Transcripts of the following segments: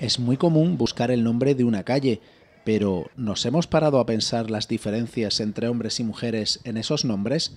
Es muy común buscar el nombre de una calle, pero ¿nos hemos parado a pensar las diferencias entre hombres y mujeres en esos nombres?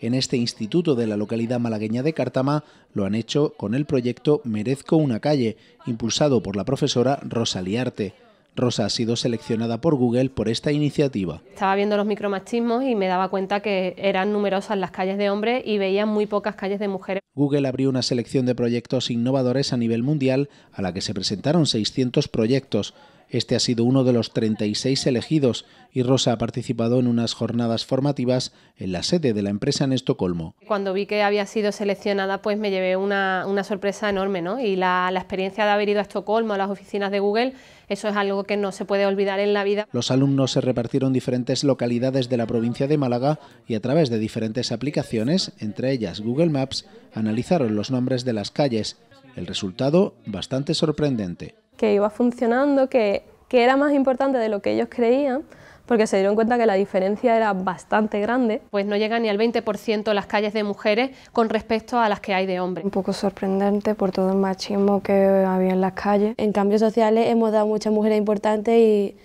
En este instituto de la localidad malagueña de Cártama lo han hecho con el proyecto Merezco una calle, impulsado por la profesora Rosa Liarte. Rosa ha sido seleccionada por Google por esta iniciativa. Estaba viendo los micromachismos y me daba cuenta que eran numerosas las calles de hombres y veía muy pocas calles de mujeres. Google abrió una selección de proyectos innovadores a nivel mundial a la que se presentaron 600 proyectos. Este ha sido uno de los 36 elegidos y Rosa ha participado en unas jornadas formativas en la sede de la empresa en Estocolmo. Cuando vi que había sido seleccionada, pues me llevé una, sorpresa enorme, ¿no? Y la, la experiencia de haber ido a Estocolmo, a las oficinas de Google, eso es algo que no se puede olvidar en la vida. Los alumnos se repartieron diferentes localidades de la provincia de Málaga y a través de diferentes aplicaciones, entre ellas Google Maps, analizaron los nombres de las calles. El resultado, bastante sorprendente que iba funcionando, que, era más importante de lo que ellos creían, porque se dieron cuenta que la diferencia era bastante grande. Pues no llega ni al 20% las calles de mujeres con respecto a las que hay de hombres. Un poco sorprendente por todo el machismo que había en las calles. En cambios sociales hemos dado muchas mujeres importantes y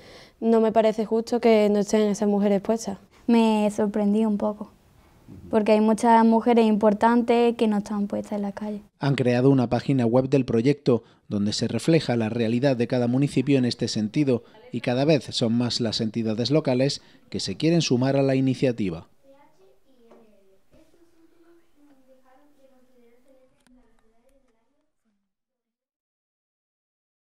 no me parece justo que no estén esas mujeres puestas. Me sorprendí un poco porque hay muchas mujeres importantes que no están puestas en la calle. Han creado una página web del proyecto donde se refleja la realidad de cada municipio en este sentido y cada vez son más las entidades locales que se quieren sumar a la iniciativa.